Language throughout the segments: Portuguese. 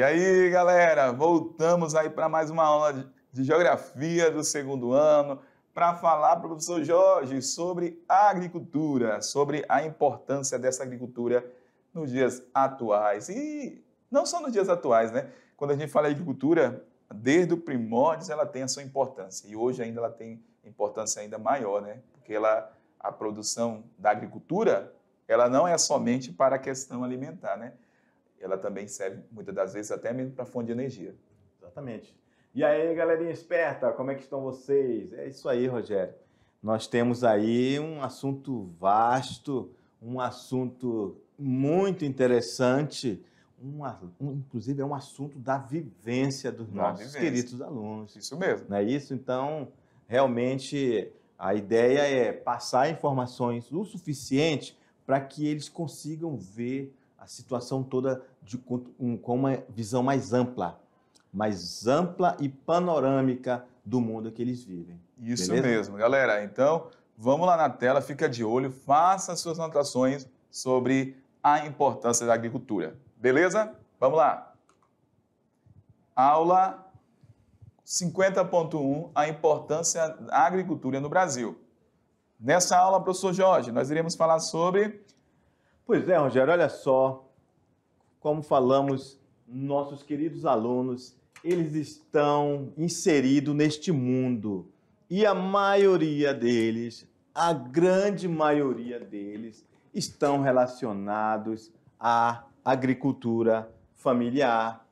E aí, galera, voltamos aí para mais uma aula de geografia do segundo ano para falar para o professor Jorge sobre a agricultura, sobre a importância dessa agricultura nos dias atuais. E não só nos dias atuais, né? Quando a gente fala em agricultura, desde o primórdios ela tem a sua importância. E hoje ainda ela tem importância ainda maior, né? Porque ela a produção da agricultura, ela não é somente para a questão alimentar, né? ela também serve muitas das vezes até mesmo para fonte de energia. Exatamente. E aí, galerinha esperta, como é que estão vocês? É isso aí, Rogério. Nós temos aí um assunto vasto, um assunto muito interessante, um, um inclusive é um assunto da vivência dos da nossos vivência. queridos alunos. Isso mesmo. Não é isso? Então, realmente, a ideia é passar informações o suficiente para que eles consigam ver a situação toda de, com uma visão mais ampla, mais ampla e panorâmica do mundo que eles vivem. Isso beleza? mesmo, galera. Então, vamos lá na tela, fica de olho, faça suas anotações sobre a importância da agricultura. Beleza? Vamos lá. Aula 50.1, a importância da agricultura no Brasil. Nessa aula, professor Jorge, nós iremos falar sobre... Pois é, Rogério, olha só, como falamos, nossos queridos alunos, eles estão inseridos neste mundo e a maioria deles, a grande maioria deles, estão relacionados à agricultura familiar.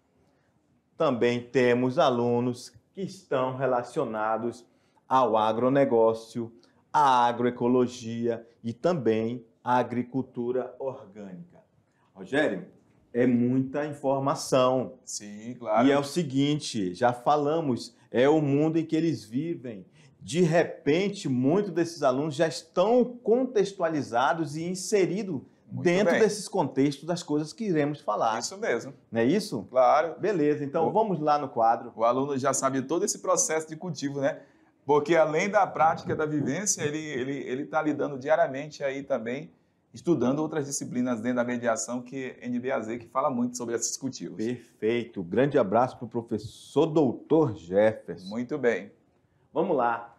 Também temos alunos que estão relacionados ao agronegócio, à agroecologia e também à agricultura orgânica. Rogério, é muita informação. Sim, claro. E é o seguinte, já falamos, é o mundo em que eles vivem. De repente, muitos desses alunos já estão contextualizados e inseridos dentro bem. desses contextos das coisas que iremos falar. Isso mesmo. Não é isso? Claro. Beleza, então o, vamos lá no quadro. O aluno já sabe todo esse processo de cultivo, né? Porque além da prática da vivência, ele está ele, ele tá lidando diariamente aí também estudando outras disciplinas dentro da mediação, que é NBAZ, que fala muito sobre esses cultivos. Perfeito. Grande abraço para o professor doutor Jefferson. Muito bem. Vamos lá.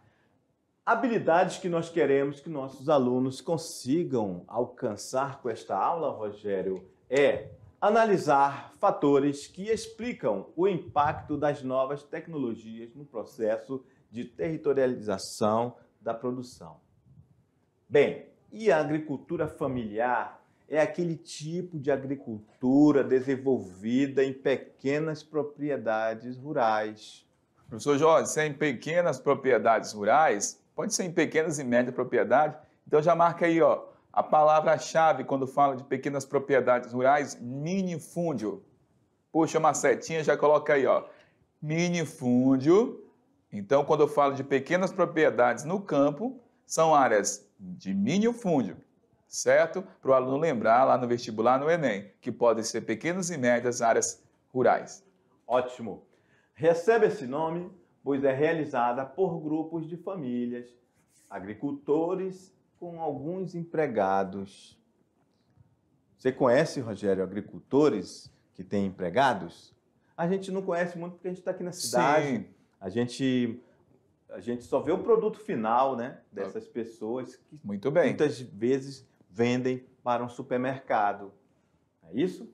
Habilidades que nós queremos que nossos alunos consigam alcançar com esta aula, Rogério, é analisar fatores que explicam o impacto das novas tecnologias no processo de territorialização da produção. Bem, e a agricultura familiar é aquele tipo de agricultura desenvolvida em pequenas propriedades rurais. Professor Jorge, se é em pequenas propriedades rurais, pode ser em pequenas e médias propriedades, então já marca aí, ó, a palavra-chave quando fala de pequenas propriedades rurais, minifúndio. Puxa uma setinha, já coloca aí, ó, minifúndio. Então, quando eu falo de pequenas propriedades no campo, são áreas de mínimo fundo, certo? Para o aluno lembrar lá no vestibular, no Enem, que podem ser pequenas e médias áreas rurais. Ótimo. Recebe esse nome, pois é realizada por grupos de famílias, agricultores com alguns empregados. Você conhece, Rogério, agricultores que têm empregados? A gente não conhece muito porque a gente está aqui na cidade. Sim. A gente a gente só vê o produto final, né? Dessas ah. pessoas que Muito bem. muitas vezes vendem para um supermercado. É isso?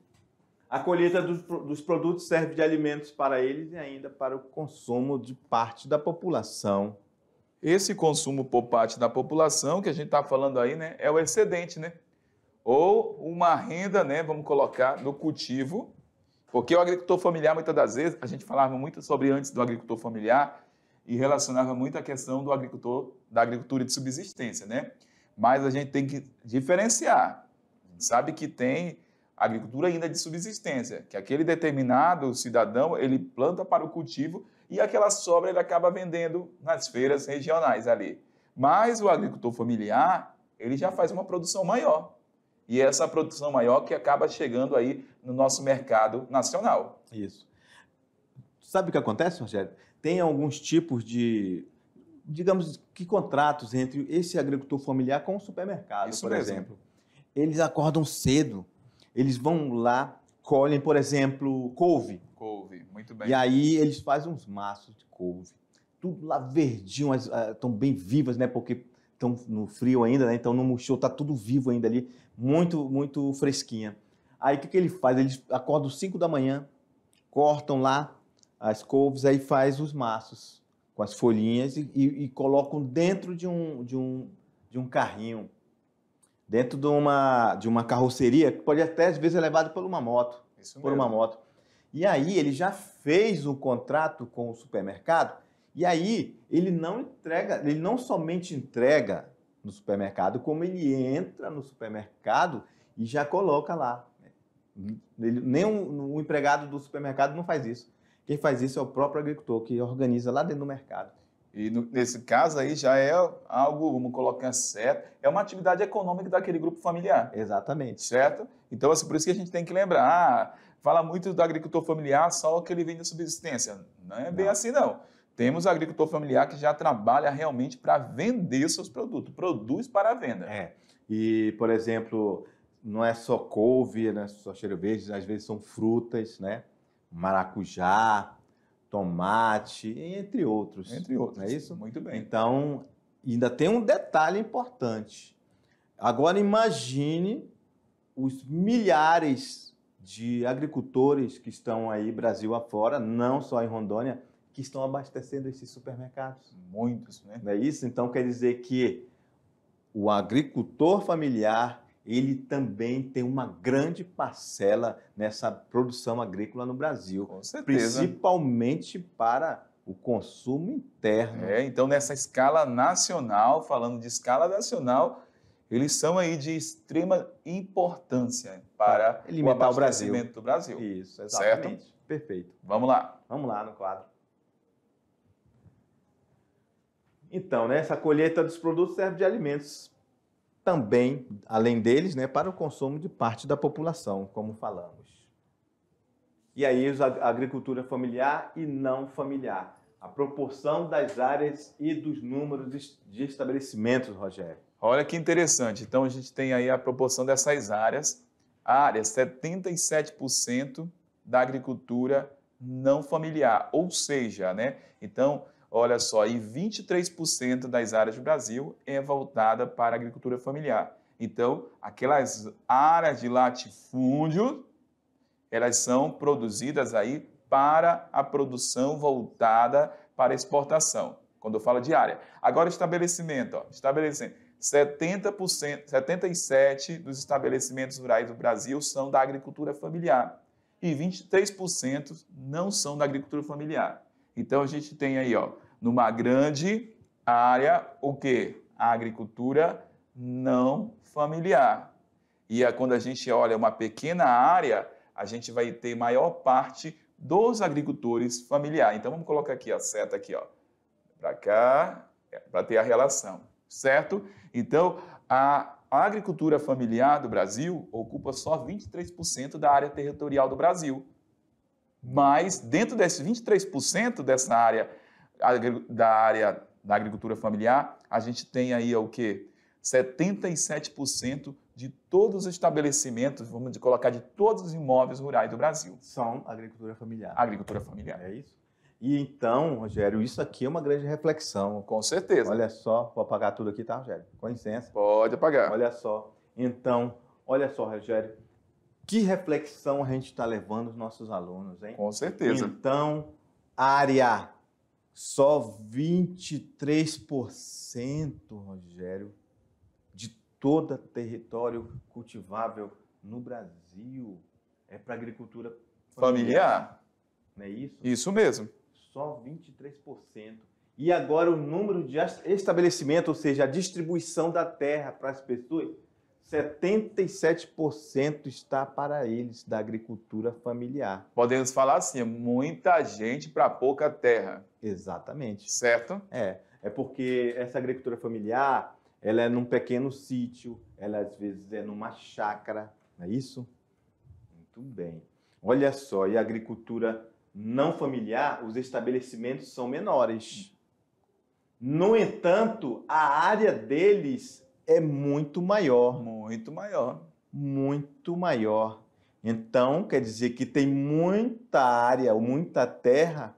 A colheita dos, dos produtos serve de alimentos para eles e ainda para o consumo de parte da população. Esse consumo por parte da população que a gente está falando aí, né, é o excedente, né? Ou uma renda, né, vamos colocar, do cultivo, porque o agricultor familiar, muitas das vezes, a gente falava muito sobre antes do agricultor familiar, e relacionava muito a questão do agricultor, da agricultura de subsistência, né? Mas a gente tem que diferenciar. A gente sabe que tem agricultura ainda de subsistência, que aquele determinado cidadão, ele planta para o cultivo e aquela sobra ele acaba vendendo nas feiras regionais ali. Mas o agricultor familiar, ele já faz uma produção maior. E é essa produção maior que acaba chegando aí no nosso mercado nacional. Isso. Sabe o que acontece, Rogério? tem alguns tipos de, digamos, que contratos entre esse agricultor familiar com o supermercado, Isso por mesmo. exemplo. Eles acordam cedo, eles vão lá, colhem, por exemplo, couve. Couve, muito bem. E aí eles fazem uns maços de couve. Tudo lá verdinho, estão ah, bem vivas, né? Porque estão no frio ainda, né? Então no murchou, está tudo vivo ainda ali, muito, muito fresquinha. Aí o que, que ele faz? Eles acordam 5 da manhã, cortam lá, as couves, aí faz os maços com as folhinhas e, e, e colocam dentro de um, de, um, de um carrinho, dentro de uma, de uma carroceria, que pode até às vezes ser é levado por uma moto. Isso por mesmo. uma moto. E aí ele já fez o um contrato com o supermercado, e aí ele não entrega, ele não somente entrega no supermercado, como ele entra no supermercado e já coloca lá. Ele, nem o, um, um empregado do supermercado não faz isso. Quem faz isso é o próprio agricultor, que organiza lá dentro do mercado. E no, nesse caso aí já é algo, vamos colocar certo, é uma atividade econômica daquele grupo familiar. Exatamente. Certo? Então, assim, por isso que a gente tem que lembrar, ah, fala muito do agricultor familiar, só que ele vende subsistência. Não é bem assim, não. Temos agricultor familiar que já trabalha realmente para vender seus produtos, produz para a venda. É. E, por exemplo, não é só couve, né? só cheiro verde, às vezes são frutas, né? maracujá, tomate, entre outros. Entre outros. Não é isso? Muito bem. Então, ainda tem um detalhe importante. Agora imagine os milhares de agricultores que estão aí Brasil afora, não só em Rondônia, que estão abastecendo esses supermercados. Muitos, né? Não é isso? Então quer dizer que o agricultor familiar ele também tem uma grande parcela nessa produção agrícola no Brasil, Com certeza. principalmente para o consumo interno. É, então nessa escala nacional, falando de escala nacional, eles são aí de extrema importância para Alimentar o abastecimento o Brasil. do Brasil. Isso, exatamente. Certo? Perfeito. Vamos lá. Vamos lá no quadro. Então, né, essa colheita dos produtos serve de alimentos também, além deles, né, para o consumo de parte da população, como falamos. E aí, a agricultura familiar e não familiar. A proporção das áreas e dos números de estabelecimentos, Rogério. Olha que interessante. Então, a gente tem aí a proporção dessas áreas. A área, 77% da agricultura não familiar, ou seja, né? Então, olha só, e 23% das áreas do Brasil é voltada para a agricultura familiar. Então, aquelas áreas de latifúndio, elas são produzidas aí para a produção voltada para exportação, quando eu falo de área. Agora, estabelecimento, ó, estabelecimento. 70%, 77% dos estabelecimentos rurais do Brasil são da agricultura familiar e 23% não são da agricultura familiar. Então a gente tem aí, ó, numa grande área, o que? A agricultura não familiar. E é quando a gente olha uma pequena área, a gente vai ter maior parte dos agricultores familiares. Então vamos colocar aqui a seta aqui, ó, para cá, é, para ter a relação, certo? Então a agricultura familiar do Brasil ocupa só 23% da área territorial do Brasil. Mas dentro desses 23% dessa área territorial, da área da agricultura familiar, a gente tem aí é o que 77% de todos os estabelecimentos, vamos colocar de todos os imóveis rurais do Brasil. São agricultura familiar. Agricultura familiar. É isso. E então, Rogério, isso aqui é uma grande reflexão. Com certeza. Olha só, vou apagar tudo aqui, tá, Rogério? Com licença. Pode apagar. Olha só. Então, olha só, Rogério, que reflexão a gente está levando os nossos alunos, hein? Com certeza. Então, área só 23%, Rogério, de todo território cultivável no Brasil é para agricultura familiar. familiar. Não é isso? Isso mesmo. Só 23%. E agora o número de estabelecimento, ou seja, a distribuição da terra para as pessoas, 77% está para eles da agricultura familiar. Podemos falar assim, é muita gente para pouca terra. Exatamente. Certo? É, é porque essa agricultura familiar, ela é num pequeno sítio, ela às vezes é numa chácara, não é isso? Muito bem. Olha só, e a agricultura não familiar, os estabelecimentos são menores. No entanto, a área deles é muito maior. Muito maior. Muito maior. Então, quer dizer que tem muita área, muita terra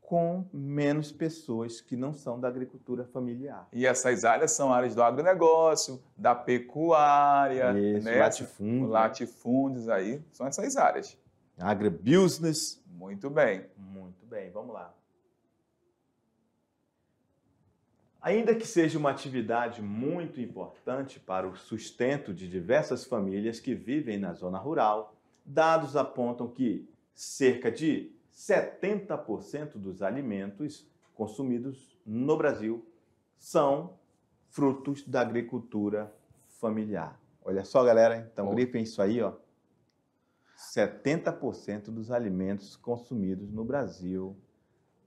com menos pessoas que não são da agricultura familiar. E essas áreas são áreas do agronegócio, da pecuária, Isso, né? latifúndio. latifúndios aí, são essas áreas. Agribusiness. Muito bem. Muito bem, vamos lá. Ainda que seja uma atividade muito importante para o sustento de diversas famílias que vivem na zona rural, dados apontam que cerca de 70% dos alimentos consumidos no Brasil são frutos da agricultura familiar. Olha só, galera, então oh. isso aí, ó. 70% dos alimentos consumidos no Brasil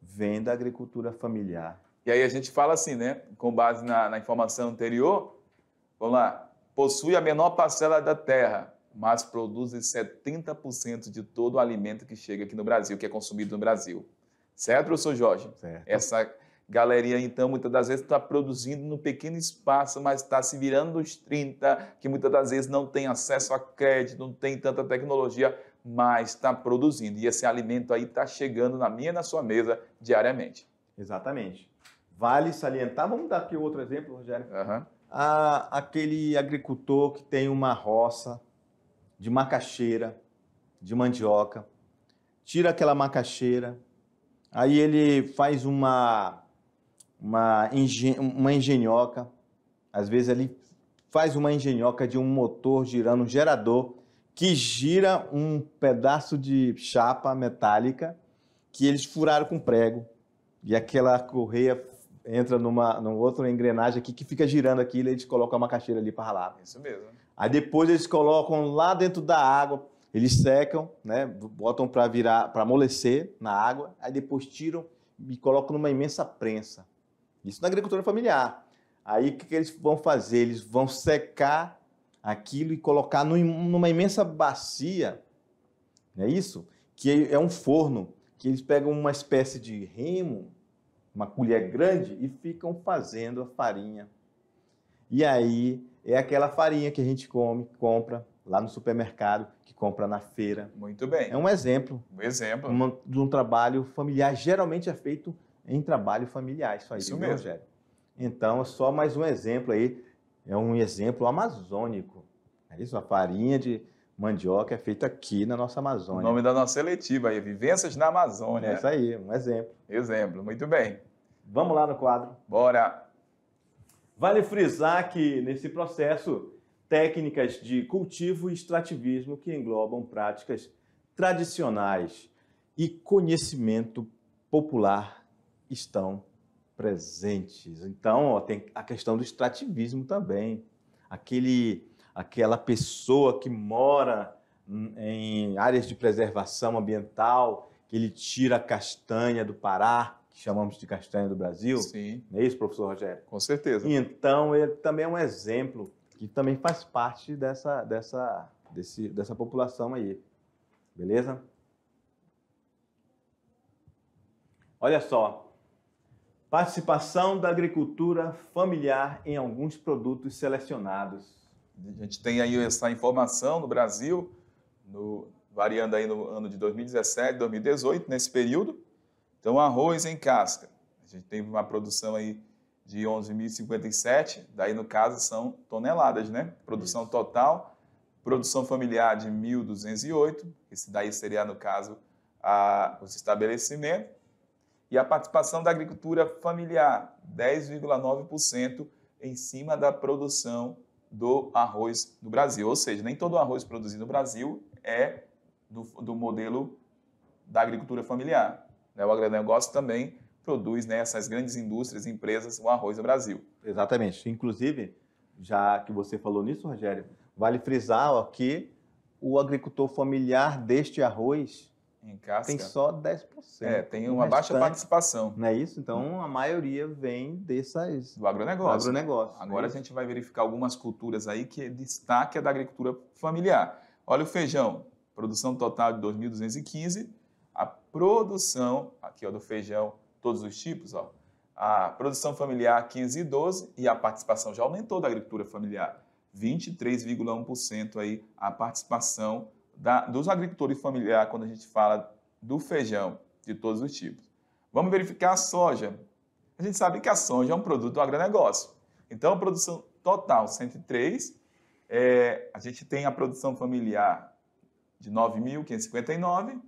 vêm da agricultura familiar e aí a gente fala assim, né? Com base na, na informação anterior, vamos lá. Possui a menor parcela da terra, mas produz 70% de todo o alimento que chega aqui no Brasil, que é consumido no Brasil. Certo, professor Jorge? Certo. Essa galeria, então, muitas das vezes está produzindo no pequeno espaço, mas está se virando os 30, que muitas das vezes não tem acesso a crédito, não tem tanta tecnologia, mas está produzindo. E esse alimento aí está chegando na minha e na sua mesa diariamente. Exatamente. Vale salientar, vamos dar aqui outro exemplo, Rogério. Uhum. A, aquele agricultor que tem uma roça de macaxeira, de mandioca, tira aquela macaxeira, aí ele faz uma, uma, engen, uma engenhoca, às vezes ele faz uma engenhoca de um motor girando um gerador que gira um pedaço de chapa metálica que eles furaram com prego. E aquela correia entra numa, num outro engrenagem aqui que fica girando aqui e eles colocam a macaxeira ali para ralar. Isso mesmo. Aí depois eles colocam lá dentro da água, eles secam, né? Botam para virar, para amolecer na água, aí depois tiram e colocam numa imensa prensa. Isso na agricultura familiar. Aí o que, que eles vão fazer? Eles vão secar aquilo e colocar numa imensa bacia, não é isso? Que é um forno, que eles pegam uma espécie de remo uma colher grande e ficam fazendo a farinha. E aí é aquela farinha que a gente come, compra lá no supermercado, que compra na feira. Muito bem. É um exemplo. Um exemplo. Uma, de um trabalho familiar. Geralmente é feito em trabalho familiar, isso aí. Isso mesmo. Rogério. Então, é só mais um exemplo aí. É um exemplo amazônico. É isso, a farinha de, mandioca é feita aqui na nossa Amazônia. O nome da nossa seletiva aí, Vivências na Amazônia. É isso aí, um exemplo. Exemplo, muito bem. Vamos lá no quadro. Bora! Vale frisar que nesse processo, técnicas de cultivo e extrativismo que englobam práticas tradicionais e conhecimento popular estão presentes. Então, ó, tem a questão do extrativismo também. Aquele aquela pessoa que mora em áreas de preservação ambiental, que ele tira a castanha do Pará, que chamamos de castanha do Brasil. Sim. Não é isso, professor Rogério? Com certeza. então, ele também é um exemplo que também faz parte dessa, dessa, desse, dessa população aí. Beleza? Olha só. Participação da agricultura familiar em alguns produtos selecionados. A gente tem aí essa informação no Brasil, no, variando aí no ano de 2017, 2018, nesse período. Então, arroz em casca. A gente tem uma produção aí de 11.057, daí no caso são toneladas, né? Produção Isso. total, produção familiar de 1.208, esse daí seria no caso a, os estabelecimentos, e a participação da agricultura familiar, 10,9% em cima da produção do arroz do Brasil. Ou seja, nem todo arroz produzido no Brasil é do, do modelo da agricultura familiar. Né? O agronegócio também produz nessas né, grandes indústrias, empresas, o arroz no Brasil. Exatamente. Inclusive, já que você falou nisso, Rogério, vale frisar ó, que o agricultor familiar deste arroz em casca. Tem só 10%. É, tem uma baixa participação. Não é isso? Então, a maioria vem dessas... Do agronegócio. Do agronegócio. É Agora é a gente vai verificar algumas culturas aí que é destaque é da agricultura familiar. Olha o feijão, produção total de 2.215. A produção, aqui ó, do feijão, todos os tipos, ó, a produção familiar 15 e 12 e a participação já aumentou da agricultura familiar. 23,1% aí a participação da, dos agricultores familiares quando a gente fala do feijão de todos os tipos. Vamos verificar a soja. A gente sabe que a soja é um produto do agronegócio. Então, a produção total 103, é, a gente tem a produção familiar de 9.559,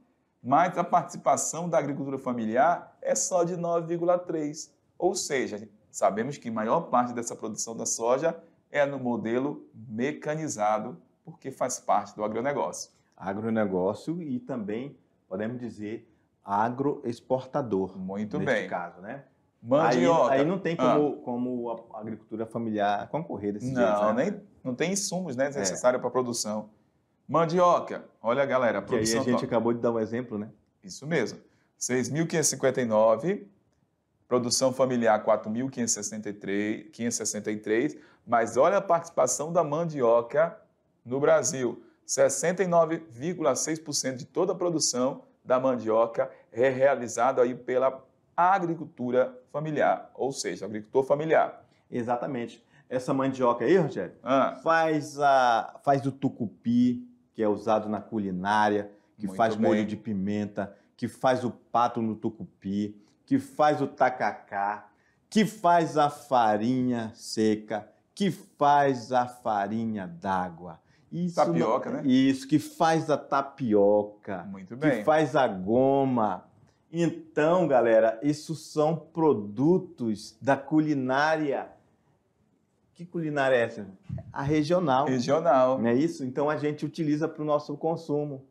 mas a participação da agricultura familiar é só de 9,3. Ou seja, sabemos que a maior parte dessa produção da soja é no modelo mecanizado, porque faz parte do agronegócio agronegócio e também, podemos dizer, agroexportador. Muito neste bem. caso, né? Mandioca. Aí, aí não tem como, ah. como a agricultura familiar concorrer desse não, jeito. Não, né? nem, não tem insumos né, necessários é. para a produção. Mandioca. Olha, galera, a produção... E aí a gente acabou de dar um exemplo, né? Isso mesmo. 6.559, produção familiar 4.563, mas olha a participação da mandioca no Brasil. 69,6% de toda a produção da mandioca é realizada aí pela agricultura familiar, ou seja, agricultor familiar. Exatamente. Essa mandioca aí, Rogério, ah. faz, a, faz o tucupi, que é usado na culinária, que Muito faz bem. molho de pimenta, que faz o pato no tucupi, que faz o tacacá, que faz a farinha seca, que faz a farinha d'água isso, tapioca, né? Isso, que faz a tapioca. Muito bem. Que faz a goma. Então, galera, isso são produtos da culinária. Que culinária é essa? A regional. Regional. Não é isso? Então a gente utiliza para o nosso consumo.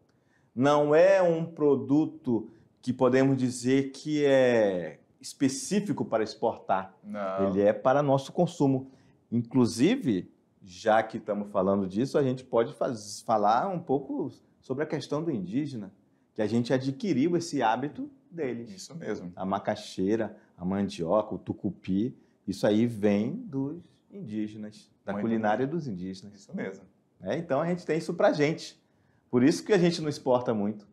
Não é um produto que podemos dizer que é específico para exportar. Não. Ele é para nosso consumo. Inclusive, já que estamos falando disso, a gente pode faz, falar um pouco sobre a questão do indígena, que a gente adquiriu esse hábito deles. Isso mesmo. A macaxeira, a mandioca, o tucupi, isso aí vem dos indígenas, da Muito culinária dos indígenas. Isso mesmo. É, então a gente tem isso para gente. Por isso que a gente não exporta muito.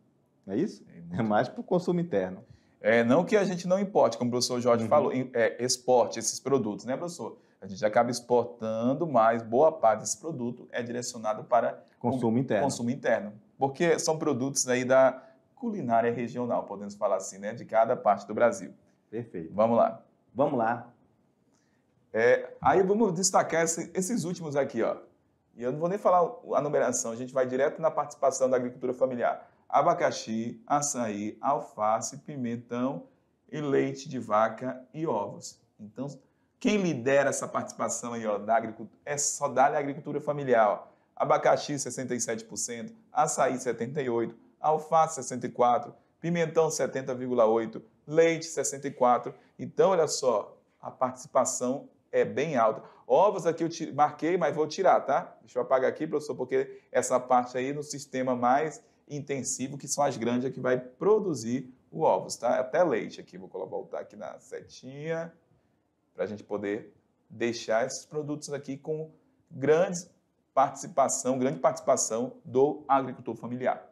É isso? É, é mais para o consumo interno. É, não que a gente não importe, como o professor Jorge uhum. falou, é, exporte esses produtos, né, professor? A gente acaba exportando, mas boa parte desse produto é direcionado para consumo interno. Consumo interno, porque são produtos aí da culinária regional, podemos falar assim, né, de cada parte do Brasil. Perfeito. Vamos lá. Vamos lá. É, aí vamos destacar esse, esses últimos aqui, ó. E eu não vou nem falar a numeração, a gente vai direto na participação da agricultura familiar. Abacaxi, açaí, alface, pimentão e leite de vaca e ovos. Então, quem lidera essa participação aí, ó, da agricultura, é só da agricultura familiar. Ó. Abacaxi, 67%, açaí, 78%, alface, 64%, pimentão, 70,8%, leite, 64%. Então, olha só, a participação é bem alta. Ovos aqui eu marquei, mas vou tirar, tá? Deixa eu apagar aqui, professor, porque essa parte aí é no sistema mais intensivo, que são as é que vai produzir o ovos, tá? Até leite aqui, vou voltar aqui na setinha para a gente poder deixar esses produtos aqui com grande participação, grande participação do agricultor familiar.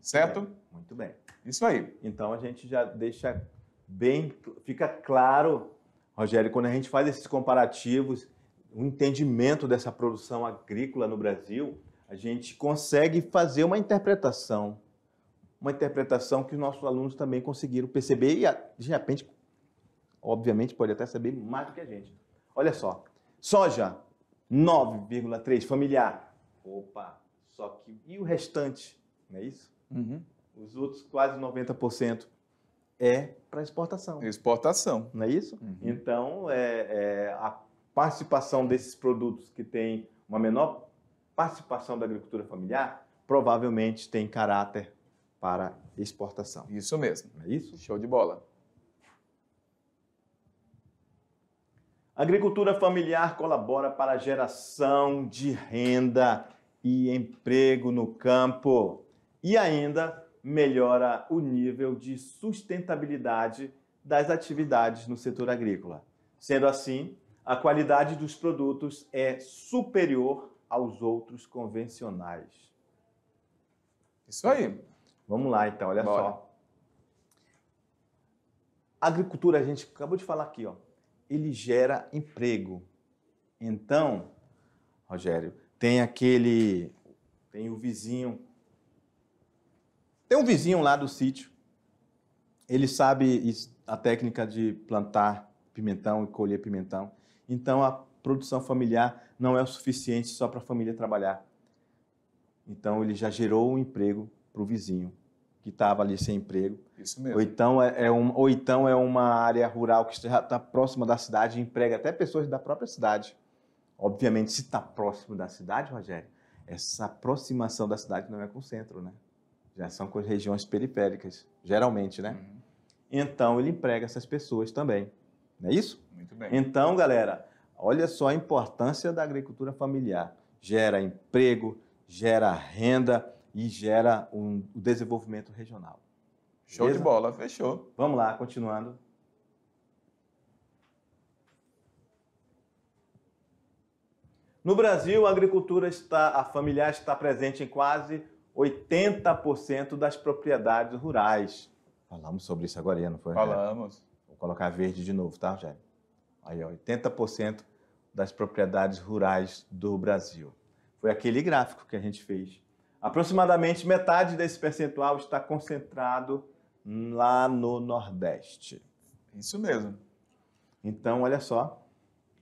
Certo? Bem, muito bem. Isso aí. Então a gente já deixa bem, fica claro, Rogério, quando a gente faz esses comparativos, o entendimento dessa produção agrícola no Brasil, a gente consegue fazer uma interpretação, uma interpretação que os nossos alunos também conseguiram perceber e de repente obviamente pode até saber mais do que a gente. Olha só, soja 9,3 familiar. Opa, só que e o restante, não é isso? Uhum. Os outros quase 90% é para exportação. Exportação, não é isso? Uhum. Então é, é, a participação desses produtos que tem uma menor participação da agricultura familiar provavelmente tem caráter para exportação. Isso mesmo. É isso? Show de bola. Agricultura familiar colabora para a geração de renda e emprego no campo e ainda melhora o nível de sustentabilidade das atividades no setor agrícola. Sendo assim, a qualidade dos produtos é superior aos outros convencionais. Isso aí. Vamos lá então, olha Bora. só. Agricultura, a gente acabou de falar aqui, ó ele gera emprego. Então, Rogério, tem aquele. Tem o vizinho. Tem um vizinho lá do sítio. Ele sabe a técnica de plantar pimentão e colher pimentão. Então, a produção familiar não é o suficiente só para a família trabalhar. Então, ele já gerou um emprego para o vizinho que estava ali sem emprego. Isso mesmo. Ou então é, é, um, ou então é uma área rural que está tá próxima da cidade e emprega até pessoas da própria cidade. Obviamente, se está próximo da cidade, Rogério, essa aproximação da cidade não é com o centro, né? Já são com as regiões periféricas, geralmente, né? Uhum. Então, ele emprega essas pessoas também. Não é isso? Muito bem. Então, galera, olha só a importância da agricultura familiar. Gera emprego, gera renda, e gera um, o desenvolvimento regional. Show Beleza? de bola, fechou. Vamos lá, continuando. No Brasil, a agricultura está, a familiar está presente em quase 80% das propriedades rurais. Falamos sobre isso agora, não foi? Falamos. Vou colocar verde de novo, tá, Rogério? Aí, ó, 80% das propriedades rurais do Brasil. Foi aquele gráfico que a gente fez Aproximadamente metade desse percentual está concentrado lá no Nordeste. Isso mesmo. Então, olha só,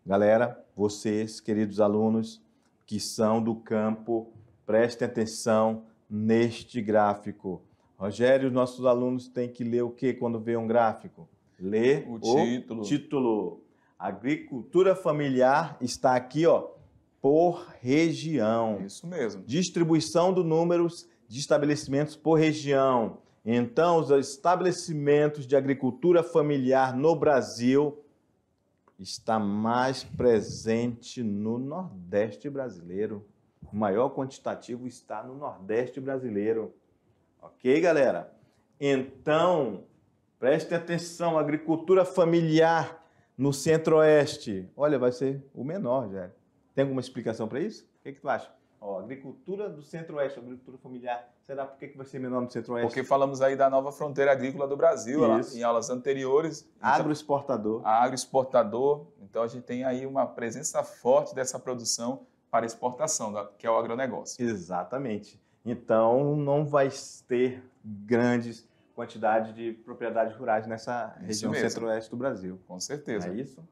galera, vocês, queridos alunos que são do campo, prestem atenção neste gráfico. Rogério, nossos alunos têm que ler o que quando vê um gráfico? Ler o, o título. título. Agricultura familiar está aqui, ó, por região. Isso mesmo. Distribuição do número de estabelecimentos por região. Então, os estabelecimentos de agricultura familiar no Brasil está mais presente no Nordeste brasileiro. O maior quantitativo está no Nordeste brasileiro. Ok, galera? Então, preste atenção, agricultura familiar no Centro-Oeste. Olha, vai ser o menor, já. Tem alguma explicação para isso? O que, é que tu acha? Ó, agricultura do centro-oeste, agricultura familiar, será por que, que vai ser menor no centro-oeste? Porque falamos aí da nova fronteira agrícola do Brasil lá, em aulas anteriores. Então agroexportador. agroexportador. Então a gente tem aí uma presença forte dessa produção para exportação, que é o agronegócio. Exatamente. Então não vai ter grandes quantidades de propriedades rurais nessa isso região centro-oeste do Brasil. Com certeza. É isso?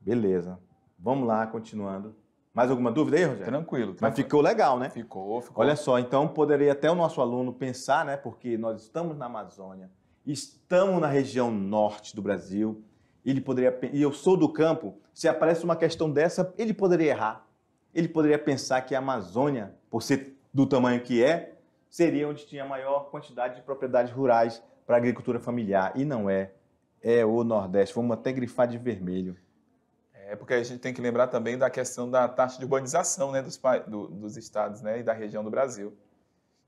Beleza. Vamos lá, continuando. Mais alguma dúvida aí, Rogério? Tranquilo, tranquilo. Mas ficou legal, né? Ficou, ficou. Olha só, então poderia até o nosso aluno pensar, né? Porque nós estamos na Amazônia, estamos na região norte do Brasil, ele poderia, e eu sou do campo, se aparece uma questão dessa, ele poderia errar. Ele poderia pensar que a Amazônia, por ser do tamanho que é, seria onde tinha maior quantidade de propriedades rurais para agricultura familiar. E não é. É o Nordeste. Vamos até grifar de vermelho. É porque a gente tem que lembrar também da questão da taxa de urbanização né, dos, do, dos estados né, e da região do Brasil.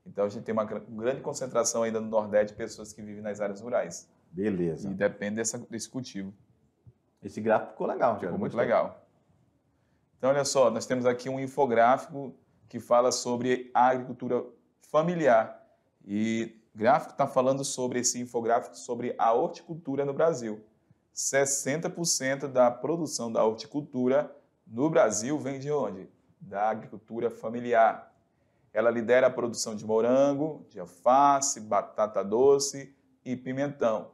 Então a gente tem uma grande concentração ainda no Nordeste de pessoas que vivem nas áreas rurais. Beleza. E depende dessa, desse cultivo. Esse gráfico ficou legal, Ficou muito gostei. legal. Então, olha só, nós temos aqui um infográfico que fala sobre a agricultura familiar. E gráfico está falando sobre esse infográfico sobre a horticultura no Brasil. 60% da produção da horticultura no Brasil vem de onde? Da agricultura familiar. Ela lidera a produção de morango, de alface, batata doce e pimentão.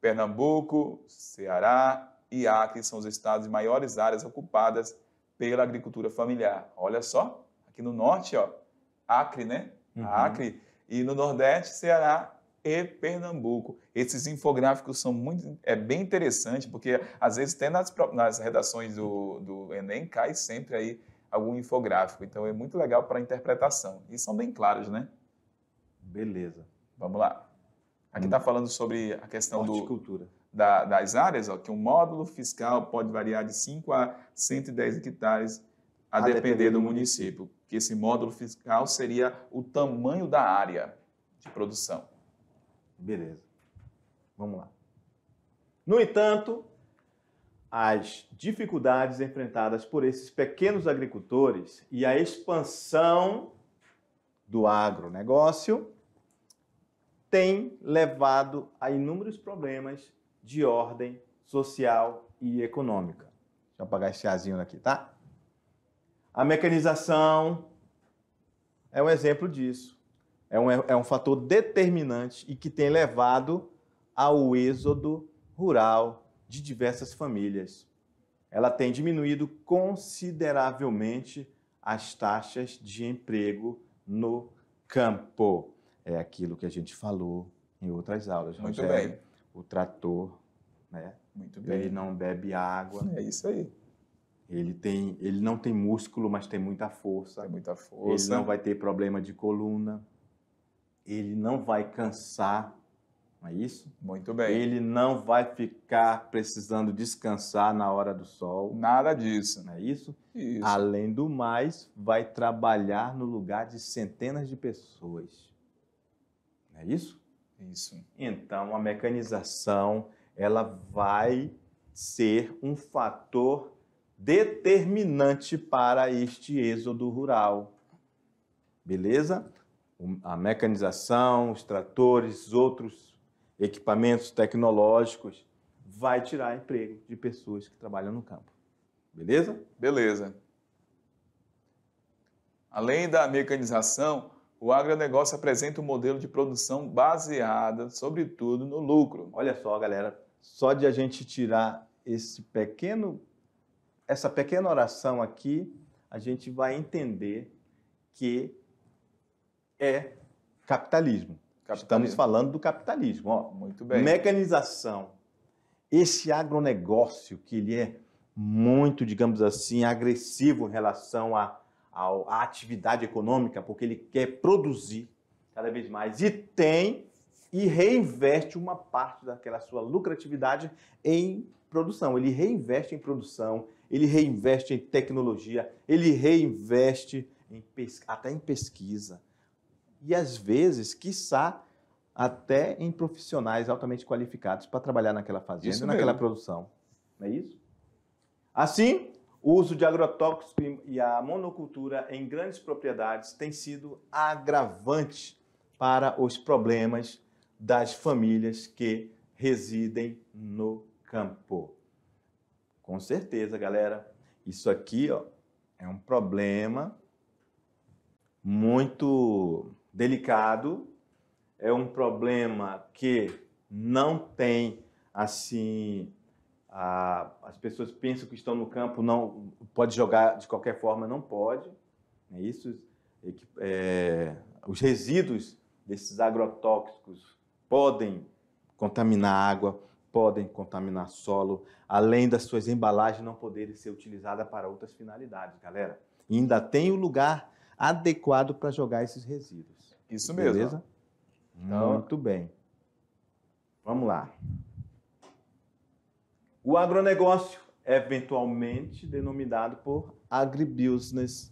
Pernambuco, Ceará e Acre são os estados de maiores áreas ocupadas pela agricultura familiar. Olha só, aqui no norte, ó, Acre, né? Uhum. Acre. E no nordeste, Ceará e Pernambuco. Esses infográficos são muito, é bem interessante, porque às vezes até nas, nas redações do, do Enem cai sempre aí algum infográfico. Então é muito legal para a interpretação. E são bem claros, né? Beleza. Vamos lá. Aqui está hum. Tá falando sobre a questão do, da, das áreas, ó, que um módulo fiscal pode variar de 5 a 110 hectares a, a depender, depender, do município. Que esse módulo fiscal seria o tamanho da área de produção. Beleza. Vamos lá. No entanto, as dificuldades enfrentadas por esses pequenos agricultores e a expansão do agronegócio tem levado a inúmeros problemas de ordem social e econômica. Deixa eu apagar esse azinho aqui, tá? A mecanização é um exemplo disso é um, é um fator determinante e que tem levado ao êxodo rural de diversas famílias. Ela tem diminuído consideravelmente as taxas de emprego no campo. É aquilo que a gente falou em outras aulas. Muito Rogério, bem. O trator, né? Muito bem. Ele não bebe água. É isso aí. Ele, tem, ele não tem músculo, mas tem muita força. Tem muita força. Ele não vai ter problema de coluna ele não vai cansar, não é isso? Muito bem. Ele não vai ficar precisando descansar na hora do sol. Nada disso. Não é isso? isso. Além do mais, vai trabalhar no lugar de centenas de pessoas. Não é isso? Isso. Então, a mecanização, ela vai ser um fator determinante para este êxodo rural. Beleza? a mecanização, os tratores, outros equipamentos tecnológicos, vai tirar emprego de pessoas que trabalham no campo. Beleza? Beleza. Além da mecanização, o agronegócio apresenta um modelo de produção baseada, sobretudo, no lucro. Olha só, galera, só de a gente tirar esse pequeno, essa pequena oração aqui, a gente vai entender que é capitalismo. capitalismo. Estamos falando do capitalismo. Ó, Muito bem. Mecanização. Esse agronegócio, que ele é muito, digamos assim, agressivo em relação à, atividade econômica, porque ele quer produzir cada vez mais e tem e reinveste uma parte daquela sua lucratividade em produção. Ele reinveste em produção, ele reinveste em tecnologia, ele reinveste em até em pesquisa e às vezes, quiçá, até em profissionais altamente qualificados para trabalhar naquela fazenda, isso naquela mesmo. produção. Não é isso? Assim, o uso de agrotóxicos e a monocultura em grandes propriedades tem sido agravante para os problemas das famílias que residem no campo. Com certeza, galera, isso aqui ó, é um problema muito delicado, é um problema que não tem assim a, as pessoas pensam que estão no campo não pode jogar de qualquer forma não pode é isso é, os resíduos desses agrotóxicos podem contaminar água podem contaminar solo além das suas embalagens não poderem ser utilizadas para outras finalidades galera e ainda tem o lugar adequado para jogar esses resíduos. Isso mesmo. Beleza? Então, Muito bem. Vamos lá. O agronegócio, é eventualmente denominado por agribusiness,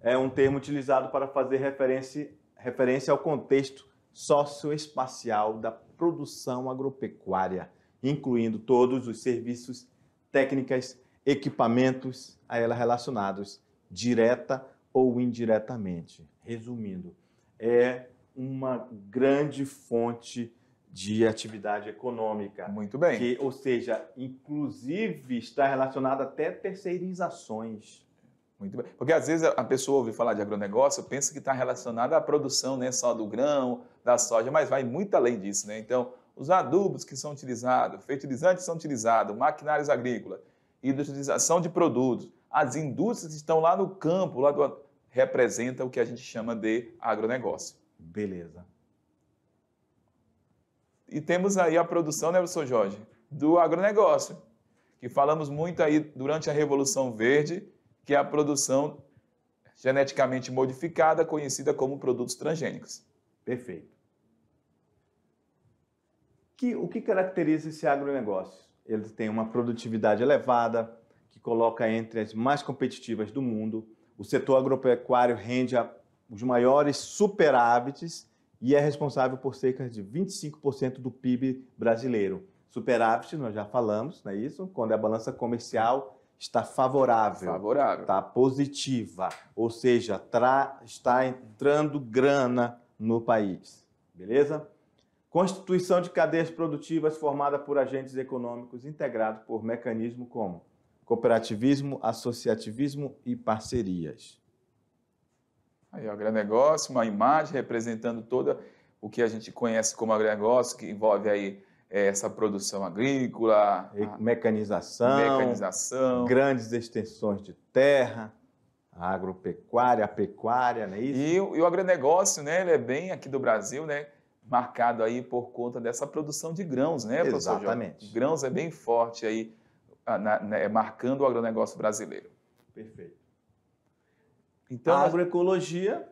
é um termo utilizado para fazer referência, referência ao contexto socioespacial da produção agropecuária, incluindo todos os serviços, técnicas, equipamentos a ela relacionados, direta ou indiretamente. Resumindo, é uma grande fonte de atividade econômica. Muito bem. Que, ou seja, inclusive está relacionada até terceirizações. Muito bem. Porque às vezes a pessoa ouve falar de agronegócio, pensa que está relacionada à produção né, só do grão, da soja, mas vai muito além disso. Né? Então, os adubos que são utilizados, fertilizantes que são utilizados, maquinários agrícolas, industrialização de produtos, as indústrias que estão lá no campo, lá do, representa o que a gente chama de agronegócio. Beleza. E temos aí a produção, né, professor Jorge, do agronegócio, que falamos muito aí durante a Revolução Verde, que é a produção geneticamente modificada, conhecida como produtos transgênicos. Perfeito. Que, o que caracteriza esse agronegócio? Ele tem uma produtividade elevada, que coloca entre as mais competitivas do mundo, o setor agropecuário rende a, os maiores superávites e é responsável por cerca de 25% do PIB brasileiro. Superávit, nós já falamos, não é isso? Quando a balança comercial está favorável, favorável. está positiva, ou seja, está entrando grana no país. Beleza? Constituição de cadeias produtivas formada por agentes econômicos integrado por mecanismo como cooperativismo, associativismo e parcerias. Aí, o agronegócio, uma imagem representando toda o que a gente conhece como agronegócio, que envolve aí é, essa produção agrícola, mecanização, mecanização, grandes extensões de terra, a agropecuária, a pecuária, não é isso? E, e o agronegócio, né, ele é bem aqui do Brasil, né, marcado aí por conta dessa produção de grãos, né, Exatamente. professor? Exatamente. Grãos é bem forte aí na, né, é marcando o agronegócio brasileiro. Perfeito. Então, a agroecologia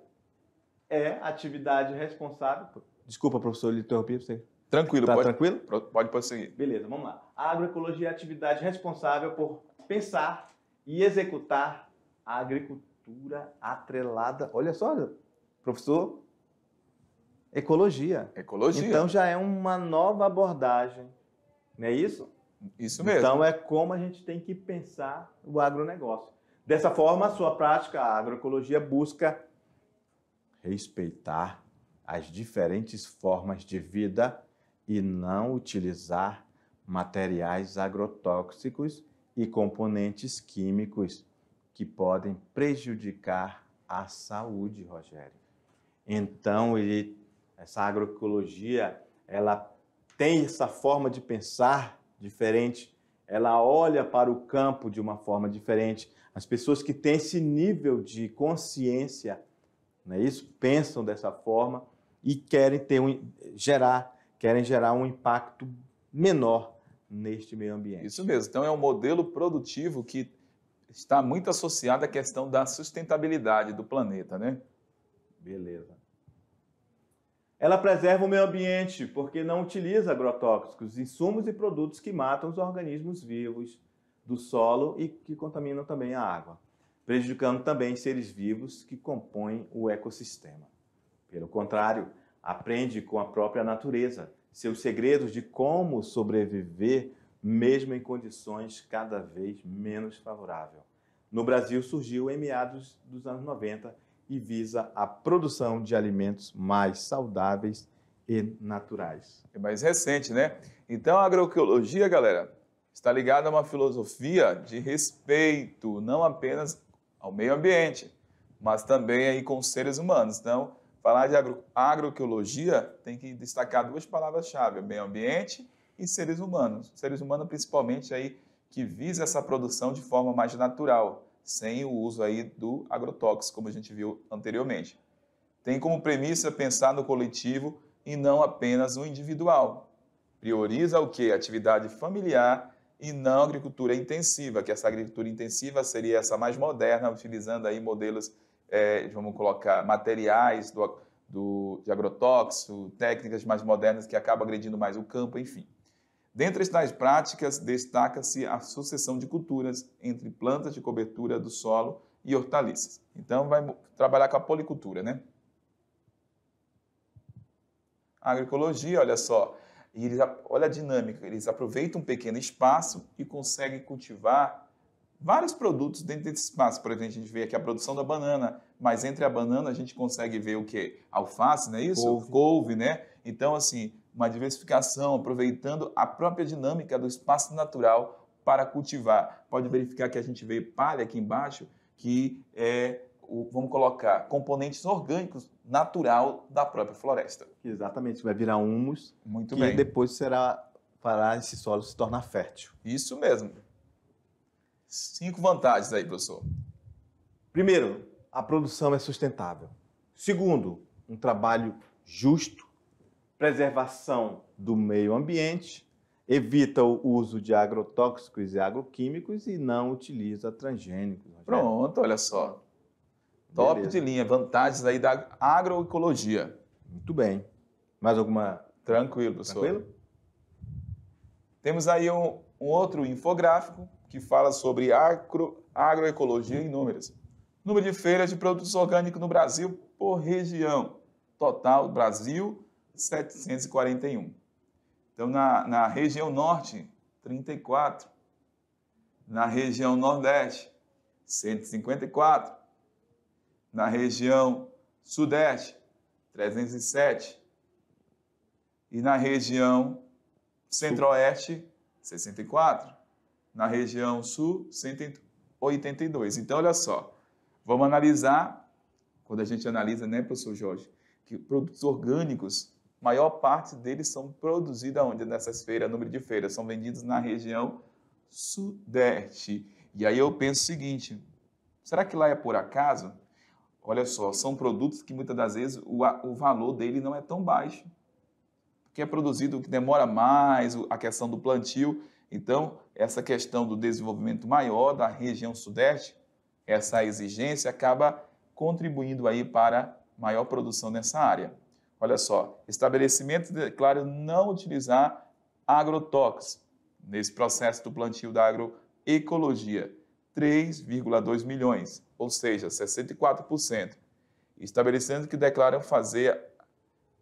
é atividade responsável. Desculpa, professor, lhe interrompi você. Tranquilo, tá pode, tranquilo? Pode prosseguir. Beleza, vamos lá. A agroecologia é atividade responsável por pensar e executar a agricultura atrelada. Olha só, professor, ecologia. Ecologia. Então já é uma nova abordagem, não é isso? Isso mesmo. Então é como a gente tem que pensar o agronegócio. Dessa forma, a sua prática, a agroecologia busca respeitar as diferentes formas de vida e não utilizar materiais agrotóxicos e componentes químicos que podem prejudicar a saúde, Rogério. Então, ele, essa agroecologia, ela tem essa forma de pensar diferente, ela olha para o campo de uma forma diferente. As pessoas que têm esse nível de consciência, não é isso? Pensam dessa forma e querem ter um, gerar, querem gerar um impacto menor neste meio ambiente. Isso mesmo. Então é um modelo produtivo que está muito associado à questão da sustentabilidade do planeta, né? Beleza. Ela preserva o meio ambiente, porque não utiliza agrotóxicos, insumos e produtos que matam os organismos vivos do solo e que contaminam também a água, prejudicando também seres vivos que compõem o ecossistema. Pelo contrário, aprende com a própria natureza seus segredos de como sobreviver mesmo em condições cada vez menos favoráveis. No Brasil surgiu em meados dos anos 90 e visa a produção de alimentos mais saudáveis e naturais. É mais recente, né? Então, a agroecologia, galera, está ligada a uma filosofia de respeito, não apenas ao meio ambiente, mas também aí com os seres humanos. Então, falar de agro, agroecologia tem que destacar duas palavras-chave, meio ambiente e seres humanos. Seres humanos, principalmente, aí, que visa essa produção de forma mais natural, sem o uso aí do agrotóxico, como a gente viu anteriormente. Tem como premissa pensar no coletivo e não apenas no individual. Prioriza o que? Atividade familiar e não agricultura intensiva, que essa agricultura intensiva seria essa mais moderna, utilizando aí modelos, é, vamos colocar, materiais do, do, de agrotóxico, técnicas mais modernas que acabam agredindo mais o campo, enfim. Dentre as tais práticas, destaca-se a sucessão de culturas entre plantas de cobertura do solo e hortaliças. Então, vai trabalhar com a policultura, né? A agroecologia, olha só, eles, olha a dinâmica, eles aproveitam um pequeno espaço e conseguem cultivar vários produtos dentro desse espaço. Por exemplo, a gente vê aqui a produção da banana, mas entre a banana a gente consegue ver o que? Alface, não é isso? Couve, Couve né? Então, assim, uma diversificação, aproveitando a própria dinâmica do espaço natural para cultivar. Pode verificar que a gente vê palha aqui embaixo, que é o, vamos colocar componentes orgânicos natural da própria floresta. Exatamente, vai virar humus. Muito que bem. E depois será para esse solo se tornar fértil. Isso mesmo. Cinco vantagens aí, professor. Primeiro, a produção é sustentável. Segundo, um trabalho justo preservação do meio ambiente, evita o uso de agrotóxicos e agroquímicos e não utiliza transgênicos. Pronto, olha só. Top Beleza. de linha, vantagens aí da agroecologia. Muito bem. Mais alguma? Tranquilo, professor. Tranquilo? Temos aí um, um outro infográfico que fala sobre agro, agroecologia em números. Número de feiras de produtos orgânicos no Brasil por região. Total, Brasil, 741. Então, na, na região norte, 34. Na região nordeste, 154. Na região sudeste, 307. E na região centro-oeste, 64. Na região sul, 182. Então, olha só. Vamos analisar, quando a gente analisa, né, professor Jorge, que produtos orgânicos maior parte deles são produzidos onde? Nessas feiras, número de feiras, são vendidos na região sudeste. E aí eu penso o seguinte, será que lá é por acaso? Olha só, são produtos que muitas das vezes o, o valor dele não é tão baixo, porque é produzido que demora mais, a questão do plantio. Então, essa questão do desenvolvimento maior da região sudeste, essa exigência acaba contribuindo aí para maior produção nessa área. Olha só, estabelecimento declara não utilizar agrotóxicos nesse processo do plantio da agroecologia, 3,2 milhões, ou seja, 64%. Estabelecendo que declaram fazer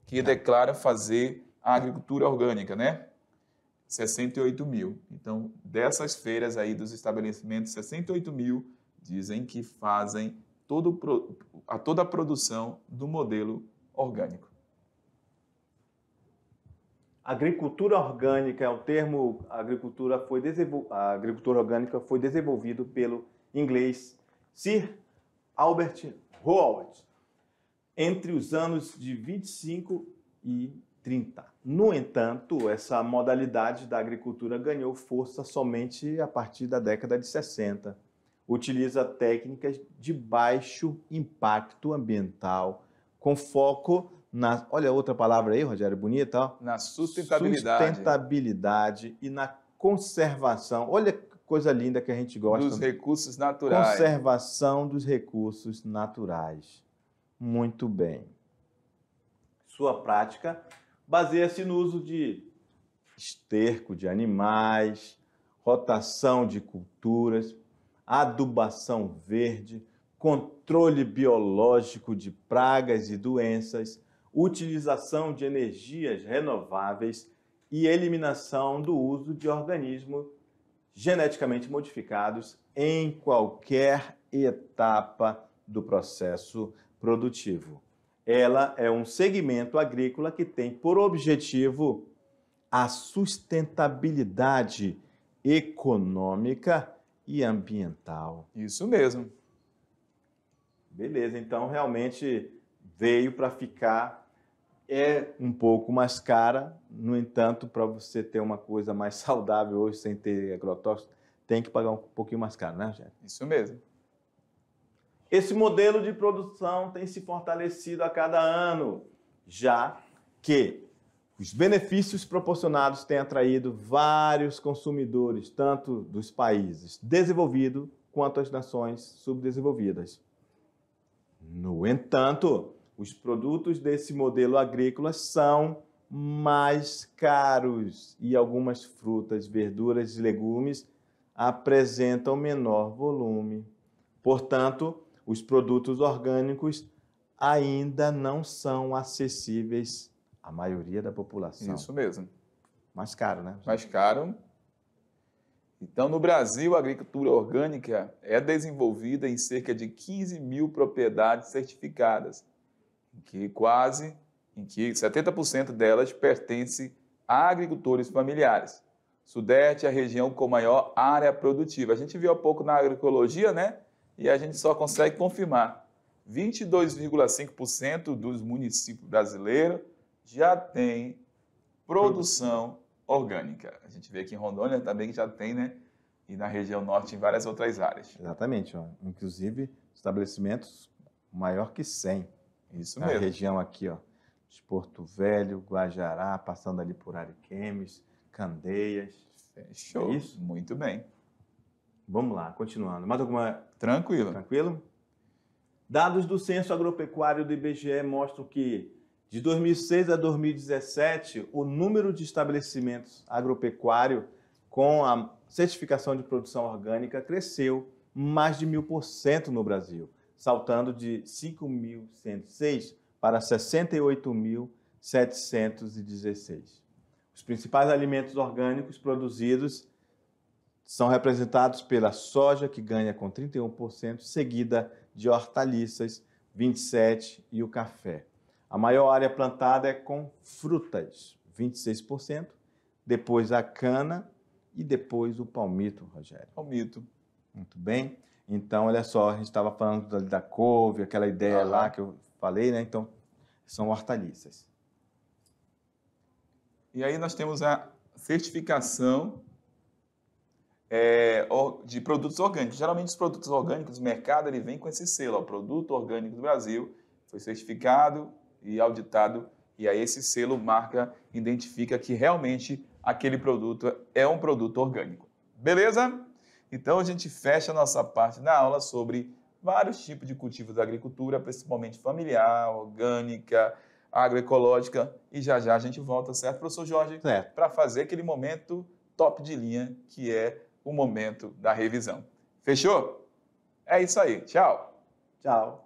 que declaram fazer a agricultura orgânica, né? 68 mil. Então, dessas feiras aí dos estabelecimentos, 68 mil dizem que fazem todo, a toda a produção do modelo orgânico. Agricultura orgânica é o termo, a agricultura, foi desenvol... a agricultura orgânica foi desenvolvido pelo inglês Sir Albert Howard entre os anos de 25 e 30. No entanto, essa modalidade da agricultura ganhou força somente a partir da década de 60. Utiliza técnicas de baixo impacto ambiental, com foco na, olha outra palavra aí, Rogério, bonita, ó. Na sustentabilidade. Sustentabilidade e na conservação. Olha que coisa linda que a gente gosta. Dos recursos naturais. Conservação dos recursos naturais. Muito bem. Sua prática baseia-se no uso de esterco de animais, rotação de culturas, adubação verde, controle biológico de pragas e doenças, utilização de energias renováveis e eliminação do uso de organismos geneticamente modificados em qualquer etapa do processo produtivo. Ela é um segmento agrícola que tem por objetivo a sustentabilidade econômica e ambiental. Isso mesmo. Beleza, então realmente veio para ficar é um pouco mais cara, no entanto, para você ter uma coisa mais saudável hoje sem ter agrotóxico, tem que pagar um pouquinho mais caro, né, gente? Isso mesmo. Esse modelo de produção tem se fortalecido a cada ano, já que os benefícios proporcionados têm atraído vários consumidores, tanto dos países desenvolvidos quanto as nações subdesenvolvidas. No entanto, os produtos desse modelo agrícola são mais caros e algumas frutas, verduras e legumes apresentam menor volume. Portanto, os produtos orgânicos ainda não são acessíveis à maioria da população. Isso mesmo. Mais caro, né? Mais caro. Então, no Brasil, a agricultura orgânica é desenvolvida em cerca de 15 mil propriedades certificadas em que quase, em que 70% delas pertence a agricultores familiares. Sudeste é a região com maior área produtiva. A gente viu há pouco na agroecologia, né? E a gente só consegue confirmar. 22,5% dos municípios brasileiros já tem produção orgânica. A gente vê aqui em Rondônia também que já tem, né? E na região norte em várias outras áreas. Exatamente. Ó. Inclusive, estabelecimentos maior que 100. Isso mesmo. A região aqui, ó, de Porto Velho, Guajará, passando ali por Ariquemes, Candeias. Fechou. É isso? Muito bem. Vamos lá, continuando. Mais alguma. Tranquilo. Tranquilo? Dados do Censo Agropecuário do IBGE mostram que, de 2006 a 2017, o número de estabelecimentos agropecuários com a certificação de produção orgânica cresceu mais de mil por cento no Brasil saltando de 5.106 para 68.716. Os principais alimentos orgânicos produzidos são representados pela soja, que ganha com 31%, seguida de hortaliças, 27% e o café. A maior área plantada é com frutas, 26%, depois a cana e depois o palmito, Rogério. Palmito. Muito bem. Então, olha só, a gente estava falando da, da, couve, aquela ideia lá que eu falei, né? Então, são hortaliças. E aí nós temos a certificação é, de produtos orgânicos. Geralmente os produtos orgânicos o mercado ele vem com esse selo, ó, produto orgânico do Brasil, foi certificado e auditado e aí esse selo marca, identifica que realmente aquele produto é um produto orgânico. Beleza? Então a gente fecha a nossa parte na aula sobre vários tipos de cultivos da agricultura, principalmente familiar, orgânica, agroecológica. E já já a gente volta, certo, professor Jorge? Para fazer aquele momento top de linha, que é o momento da revisão. Fechou? É isso aí. Tchau. Tchau.